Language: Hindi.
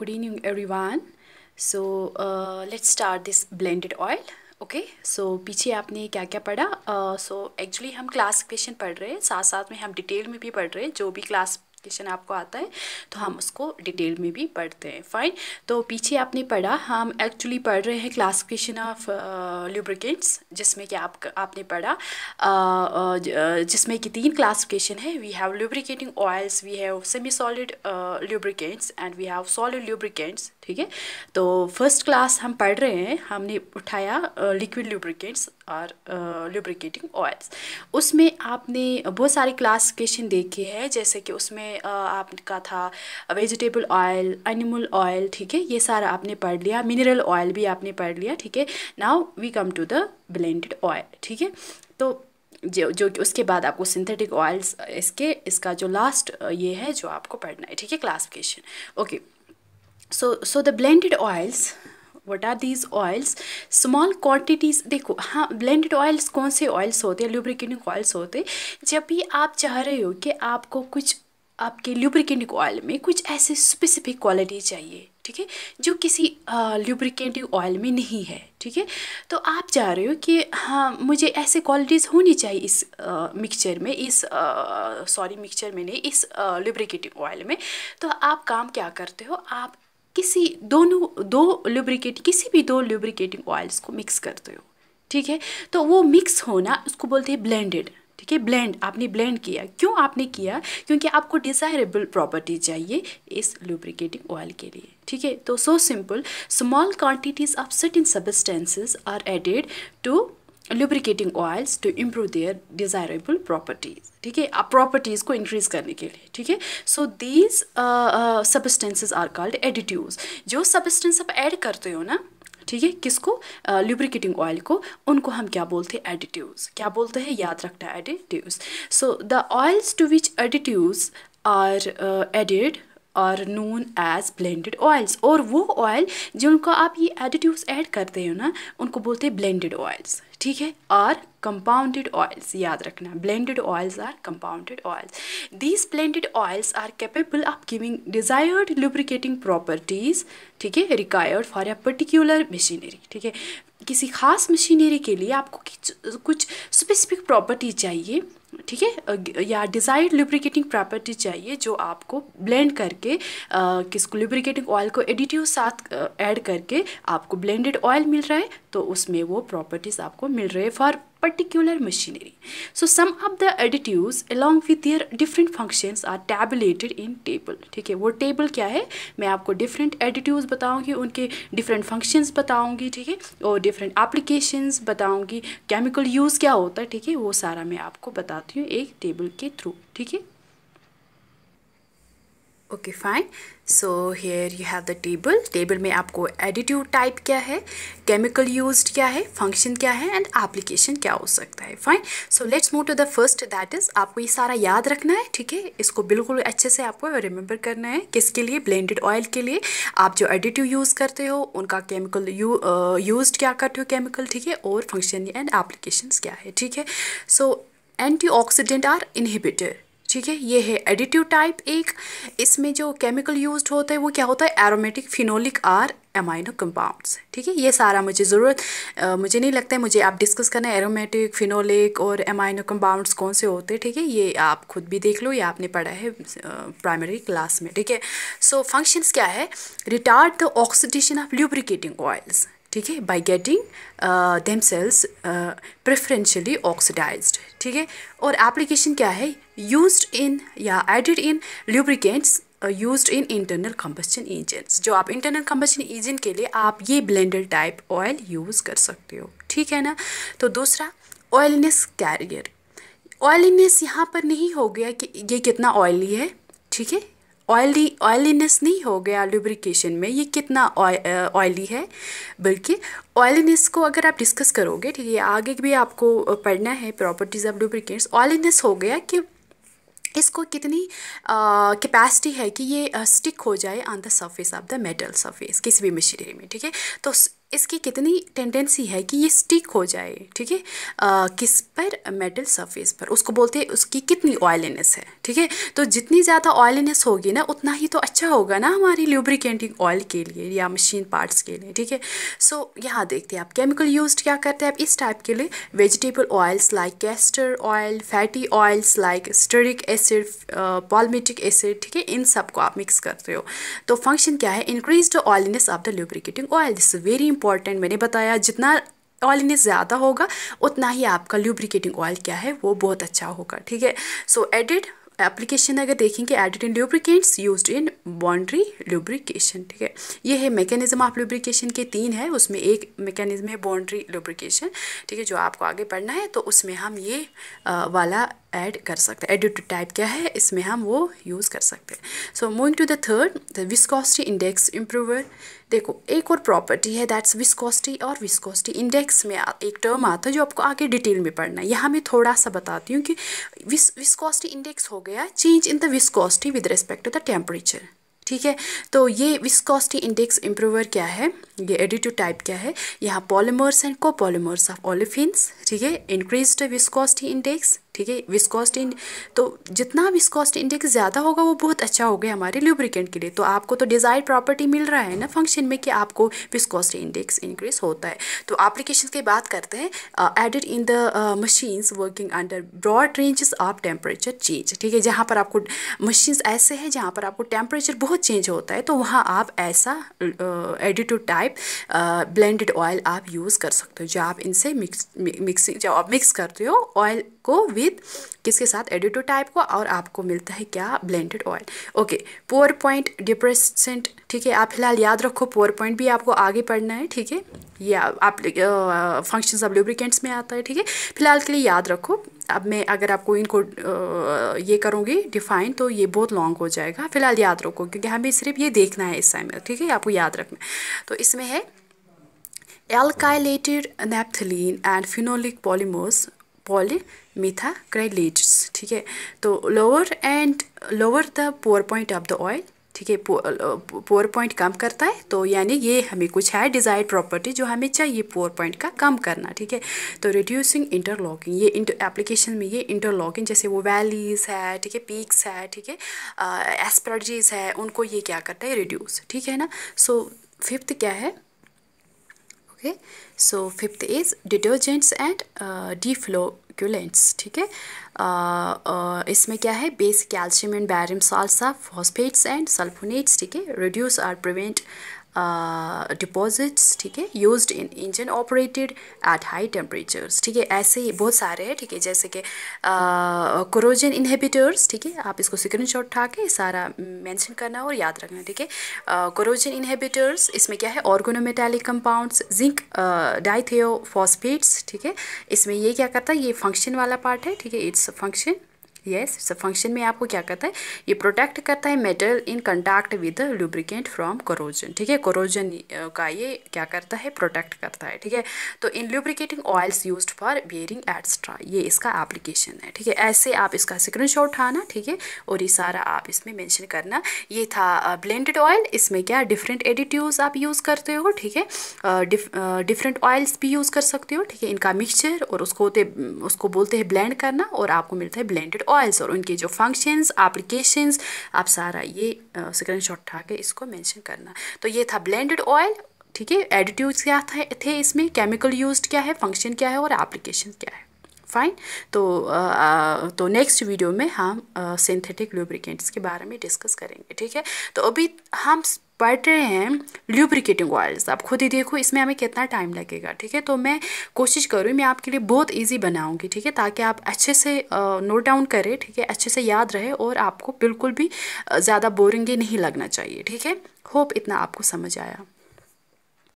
good evening everyone so uh, let's start this blended oil okay so पीछे आपने क्या क्या पढ़ा सो uh, एक्चुअली so, हम क्लास क्वेश्चन पढ़ रहे हैं साथ साथ में हम डिटेल में भी पढ़ रहे हैं जो भी क्लास क्वेश्चन आपको आता है तो हम उसको डिटेल में भी पढ़ते हैं फाइन तो पीछे आपने पढ़ा हम एक्चुअली पढ़ रहे हैं क्लासिफिकेशन ऑफ ल्यूब्रिकेंट्स जिसमें कि आप आपने पढ़ा uh, uh, uh, जिसमें कि तीन क्लासिफिकेशन है we have lubricating oils we have semi solid lubricants and we have solid lubricants ठीक है तो फर्स्ट क्लास हम पढ़ रहे हैं हमने उठाया लिक्विड ल्यूब्रिकेंट्स और लुब्रिकेटिंग ऑयल्स उसमें आपने बहुत सारे क्लासिफिकेशन देखे हैं जैसे कि उसमें आपका था वेजिटेबल ऑयल एनिमल ऑयल ठीक है ये सारा आपने पढ़ लिया मिनरल ऑयल भी आपने पढ़ लिया ठीक है now we come to the blended oil ठीक है तो जो जो कि उसके बाद आपको सिंथेटिक ऑयल्स इसके इसका जो लास्ट ये है जो आपको पढ़ना है ठीक है classification okay so so the blended oils what are these oils small quantities देखो हाँ ब्लेंडेड ऑयल्स कौन से ऑयल्स होते हैं ल्यूब्रिकेटिंग ऑयल्स होते जब भी आप चाह रहे हो कि आपको कुछ आपके ल्यूब्रिकेटिंग ऑयल में कुछ ऐसे स्पेसिफिक क्वालिटी चाहिए ठीक है जो किसी ल्यूब्रिकेटिंग ऑयल में नहीं है ठीक है तो आप चाह रहे हो कि हाँ मुझे ऐसे क्वालिटीज़ होनी चाहिए इस मिक्सचर में इस सॉरी मिक्सचर में नहीं इस ल्यूब्रिकेटिंग ऑयल में तो आप काम क्या करते हो आप किसी दोनों दो लुब्रिकेट किसी भी दो लुब्रिकेटिंग ऑयल्स को मिक्स करते हो ठीक है तो वो मिक्स होना उसको बोलते हैं ब्लेंडेड ठीक है ब्लेंड आपने ब्लेंड किया क्यों आपने किया क्योंकि आपको डिज़ायरेबल प्रॉपर्टी चाहिए इस लुब्रिकेटिंग ऑयल के लिए ठीक है तो so simple small quantities of certain substances are added to lubricating oils to improve their desirable properties ठीक है प्रॉपर्टीज़ को इंक्रीज़ करने के लिए ठीक है so these substances are called additives जो सब्सटेंस आप ऐड करते हो ना ठीक है किसको ल्यूब्रिकेटिंग uh, ऑयल को उनको हम क्या बोलते हैं एडिटिव क्या बोलते हैं याद रखना additive so the oils to which additive are added are known as blended oils और वो ऑयल जिनको आप ये एडिटिव्स ऐड करते हो ना उनको बोलते हैं ब्लेंडेड ऑयल्स ठीक है आर कंपाउंडेड ऑयल्स याद रखना blended oils are compounded oils these blended oils are capable of giving desired lubricating properties ठीक है required for a particular machinery ठीक है किसी खास मशीनरी के लिए आपको कुछ स्पेसिफिक प्रॉपर्टी चाहिए ठीक है या डिज़ायर्ड लुब्रिकेटिंग प्रॉपर्टी चाहिए जो आपको ब्लेंड करके किसको लुब्रिकेटिंग ऑयल को एडिटिव साथ ऐड करके आपको ब्लेंडेड ऑयल मिल रहा है तो उसमें वो प्रॉपर्टीज़ आपको मिल रहे है for particular machinery. So some of the additives along with their different functions are tabulated in table. ठीक है वो table क्या है मैं आपको different additives बताऊंगी उनके different functions बताऊंगी ठीक है और different applications बताऊंगी chemical use क्या होता है ठीक है वो सारा मैं आपको बताती हूँ एक table के through ठीक है okay fine so here you have the table table में आपको एडिट्यू टाइप क्या है केमिकल यूज क्या है फंक्शन क्या है एंड एप्लीकेशन क्या हो सकता है fine so let's move to the first that is आपको ये सारा याद रखना है ठीक है इसको बिल्कुल अच्छे से आपको रिमेंबर करना है किसके लिए ब्लेंडेड ऑयल के लिए आप जो एडिटिव यूज़ करते हो उनका केमिकल यू यूज क्या करते हो केमिकल ठीक है और फंक्शन एंड एप्लीकेशन क्या है ठीक है so antioxidant or inhibitor ठीक है ये है एडिटिव टाइप एक इसमें जो केमिकल यूज होता है वो क्या होता है aromatic phenolic or amino compounds ठीक है ये सारा मुझे ज़रूरत मुझे नहीं लगता है मुझे आप डिस्कस करना है एरोमेटिक फिनोलिक और एमाइनो कंपाउंड्स कौन से होते हैं ठीक है ये आप खुद भी देख लो ये आपने पढ़ा है प्राइमरी क्लास में ठीक है सो फंक्शंस क्या है retard the oxidation of lubricating oils ठीक है by getting themselves preferentially oxidise ठीक है और एप्लीकेशन क्या है use in or added in lubricants use in internal combustion engines जो आप इंटरनल कंबस्टन इंजन के लिए आप ये ब्लेंडर टाइप ऑयल यूज़ कर सकते हो ठीक है ना तो दूसरा ऑयलनेस कैरियर ऑयलीनेस यहाँ पर नहीं हो गया कि ये कितना ऑयली है ठीक है ऑयली ऑयलीनेस नहीं हो गया लुब्रिकेशन में ये कितना ऑयली है बल्कि ऑयलीनेस को अगर आप डिस्कस करोगे ठीक है आगे भी आपको पढ़ना है प्रॉपर्टीज़ ऑफ लुब्रिकेट्स ऑयलीनेस हो गया कि इसको कितनी कैपेसिटी है कि ये स्टिक हो जाए on the surface of the metal surface किसी भी मशीनरी में ठीक है तो इसकी कितनी टेंडेंसी है कि ये स्टिक हो जाए ठीक है किस पर मेटल सरफेस पर उसको बोलते हैं उसकी कितनी ऑयलीनेस है ठीक है तो जितनी ज़्यादा ऑयलीनेस होगी ना उतना ही तो अच्छा होगा ना हमारी ल्यूब्रिकेटिंग ऑयल के लिए या मशीन पार्ट्स के लिए ठीक है सो यहाँ देखते हैं आप केमिकल यूज क्या करते हैं आप इस टाइप के लिए vegetable oils like castor oil fatty oils like stearic acid palmitic acid ठीक है इन सब को आप मिक्स करते हो तो फंक्शन क्या है increase the oiliness of the lubricating oil this very important मैंने बताया जितना ऑयल इन ज़्यादा होगा उतना ही आपका ल्यूब्रिकेटिंग ऑयल क्या है वो बहुत अच्छा होगा ठीक है सो एडिड एप्लीकेशन अगर देखेंगे added in lubricants use in boundary lubrication ठीक है ये है मैकेनिज्म ऑफ ल्यूब्रिकेशन के तीन है उसमें एक मैकेनिज्म है बाउंड्री ल्यूब्रिकेशन ठीक है जो आपको आगे पढ़ना है तो उसमें हम ये आ, वाला ऐड कर सकते हैं एडिट टाइप क्या है इसमें हम वो यूज़ कर सकते हैं so moving to the third the viscosity index improver देखो एक और प्रॉपर्टी है दैट्स विस्कोसिटी और विस्कोसिटी इंडेक्स में एक टर्म आता है जो आपको आगे डिटेल में पढ़ना है यहाँ मैं थोड़ा सा बताती हूँ कि विस विस्कोसिटी इंडेक्स हो गया change in the viscosity with respect to the temperature ठीक है तो ये विस्कोसिटी इंडेक्स इम्प्रूवर क्या है ये एडिटिव टाइप क्या है यहाँ polymers and copolymers of olefins ठीक है इंक्रीज विस्कोसिटी इंडेक्स ठीक है विस्कोस्ट तो जितना विस्कोस्ट इंडेक्स ज़्यादा होगा वो बहुत अच्छा हो गया हमारे ल्यूब्रिकेंट के लिए तो आपको तो डिज़ायर प्रॉपर्टी मिल रहा है ना फंक्शन में कि आपको विस्कोस्ट इंडेक्स इंक्रीज होता है तो एप्लीकेशन की बात करते हैं added in the machines working under broad ranges of temperature change ठीक है जहाँ पर आपको मशीन्स ऐसे हैं जहाँ पर आपको टेम्परेचर बहुत बहुत चेंज होता है तो वहाँ आप ऐसा एडिटो टाइप ब्लेंडेड ऑयल आप यूज़ कर सकते हो जो आप इनसे मिक्स मिक्सिंग जब आप मिक्स करते हो ऑयल को विद किसके साथ एडिटो टाइप को और आपको मिलता है क्या blended oil okay pour point depressant ठीक है आप फिलहाल याद रखो पोअर पॉइंट भी आपको आगे पढ़ना है ठीक है या आप फंक्शन ऑफ़ लुब्रिकेंट्स में आता है ठीक है फिलहाल के लिए याद रखो अब मैं अगर आपको इनको ये करूँगी डिफाइन तो ये बहुत लॉन्ग हो जाएगा फिलहाल याद रखो क्योंकि हमें सिर्फ ये देखना है इस टाइम ठीक है आपको याद रखना तो इसमें है alkylated naphthalene and phenolic polymers polymethacrylates ठीक है तो lower and lower the pour point of the oil ठीक है पोअर पॉइंट कम करता है तो यानी ये हमें कुछ है डिज़ायर्ड प्रॉपर्टी जो हमें चाहिए पोअर पॉइंट का कम करना ठीक है तो रिड्यूसिंग इंटरलॉकिंग ये एप्लीकेशन में ये इंटरलॉकिंग जैसे वो वैलीज़ है ठीक है पीक्स है ठीक है एस्परजीज है उनको ये क्या करता है रिड्यूस ठीक है ना सो so, फिफ्थ क्या है okay so fifth is detergents and de flow coagulants ठीक है इसमें क्या है base calcium and barium salts phosphates and sulphonates ठीक है reduce or prevent deposits uh, ठीक है use in engine operated at high temperatures ठीक है ऐसे ही बहुत सारे हैं ठीक है जैसे कि क्रोजन uh, इन्हेबिटर्स ठीक है आप इसको स्क्रीन शॉट उठा के सारा मैंशन करना और याद रखना ठीक है क्रोजन uh, इन्हेबिटर्स इसमें क्या है ऑर्गोनोमेटेलिक कंपाउंड्स जिंक डाइथियोफॉस्फेट्स ठीक है इसमें ये क्या करता है ये फंक्शन वाला पार्ट है ठीक है its function yes yes, function में आपको क्या करता है ये प्रोटेक्ट करता है metal in contact with lubricant from corrosion ठीक है कोरोजन का ये क्या करता है प्रोटेक्ट करता है ठीक है तो in lubricating oils use for bearing etcetera ये इसका एप्लीकेशन है ठीक है ऐसे आप इसका स्क्रीन शॉट उठाना ठीक है और ये सारा आप इसमें मैंशन करना ये था ब्लेंडेड ऑयल इसमें क्या डिफरेंट एडिट्यूज आप यूज़ करते हो ठीक है डिफरेंट ऑयल्स भी यूज़ कर सकते हो ठीक है इनका मिक्सचर और उसको होते उसको बोलते हैं ब्लेंड करना और आपको मिलता है ब्लेंडेड ऑयल ऑयल्स और उनके जो फंक्शंस एप्लीकेशंस आप सारा ये स्क्रीनशॉट उठा के इसको मेंशन करना तो ये था ब्लेंडेड ऑयल ठीक है एडिट्यूड्स क्या थे इसमें केमिकल यूज क्या है फंक्शन क्या है और एप्लीकेशन क्या है फाइन तो आ, तो नेक्स्ट वीडियो में हम सिंथेटिक लुब्रिकेंट्स के बारे में डिस्कस करेंगे ठीक है तो अभी हम पढ़ रहे हैं ल्यूब्रिकेटिंग ऑयल्स आप खुद ही देखो इसमें हमें कितना टाइम लगेगा ठीक है तो मैं कोशिश करूँ मैं आपके लिए बहुत ईजी बनाऊँगी ठीक है ताकि आप अच्छे से नोट डाउन करें ठीक है अच्छे से याद रहे और आपको बिल्कुल भी ज़्यादा बोरिंग नहीं लगना चाहिए ठीक है होप इतना आपको समझ आया